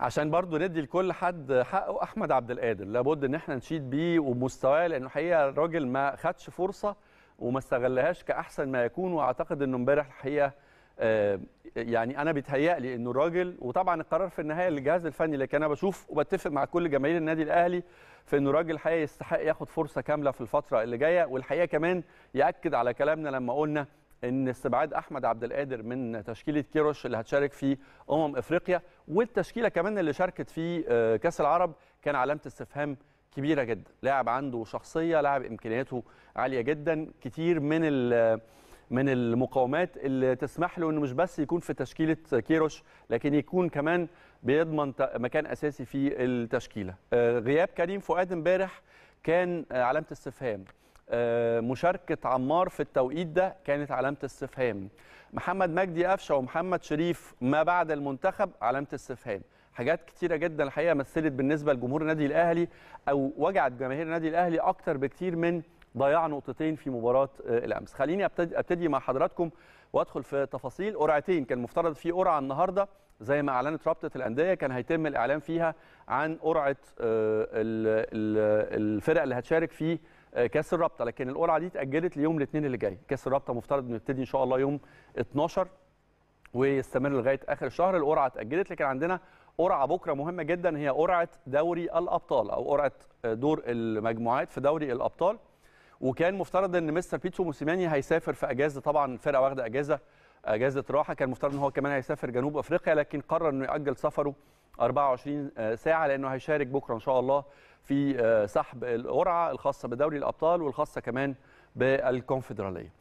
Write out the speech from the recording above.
عشان برضو ندي لكل حد حقه احمد عبد القادر لابد ان احنا نشيد بيه ومستواه لانه الحقيقه الراجل ما خدش فرصه وما استغلهاش كاحسن ما يكون واعتقد انه امبارح الحقيقه آه، يعني انا بيتهيألي انه الراجل وطبعا القرار في النهايه للجهاز الفني لكن انا بشوف وبتفق مع كل جماهير النادي الاهلي في انه الراجل الحقيقه يستحق ياخد فرصه كامله في الفتره اللي جايه والحقيقه كمان ياكد على كلامنا لما قلنا ان استبعاد احمد عبد القادر من تشكيله كيروش اللي هتشارك في امم افريقيا والتشكيله كمان اللي شاركت في آه، كاس العرب كان علامه استفهام كبيره جدا لاعب عنده شخصيه لاعب امكانياته عاليه جدا كتير من من المقاومات اللي تسمح له انه مش بس يكون في تشكيله كيروش لكن يكون كمان بيضمن مكان اساسي في التشكيله آه، غياب كريم فؤاد امبارح كان آه، علامه استفهام آه، مشاركه عمار في التوقيت ده كانت علامه استفهام محمد مجدي قفشه ومحمد شريف ما بعد المنتخب علامه استفهام حاجات كتيره جدا الحقيقه مثلت بالنسبه لجمهور النادي الاهلي او وجعت جماهير النادي الاهلي اكتر بكتير من ضياع نقطتين في مباراه آه، الامس خليني ابتدي, أبتدي مع حضراتكم وادخل في تفاصيل قرعتين كان مفترض في قرعه النهارده زي ما اعلنت رابطه الانديه كان هيتم الاعلان فيها عن قرعه آه، الفرق اللي هتشارك في آه، كاس الرابطه لكن القرعه دي اتاجلت ليوم الاثنين اللي جاي كاس الرابطه مفترض انه يبتدي ان شاء الله يوم 12 ويستمر لغايه اخر الشهر القرعه اتاجلت لكن عندنا قرعه بكره مهمه جدا هي قرعه دوري الابطال او قرعه آه، دور المجموعات في دوري الابطال وكان مفترض ان مستر بيتسو موسيماني هيسافر في اجازه طبعا الفرقه واخده اجازه اجازه راحه كان المفترض ان هو كمان هيسافر جنوب افريقيا لكن قرر انه ياجل سفره 24 ساعه لانه هيشارك بكره ان شاء الله في آه، سحب القرعه الخاصه بدوري الابطال والخاصه كمان بالكونفدراليه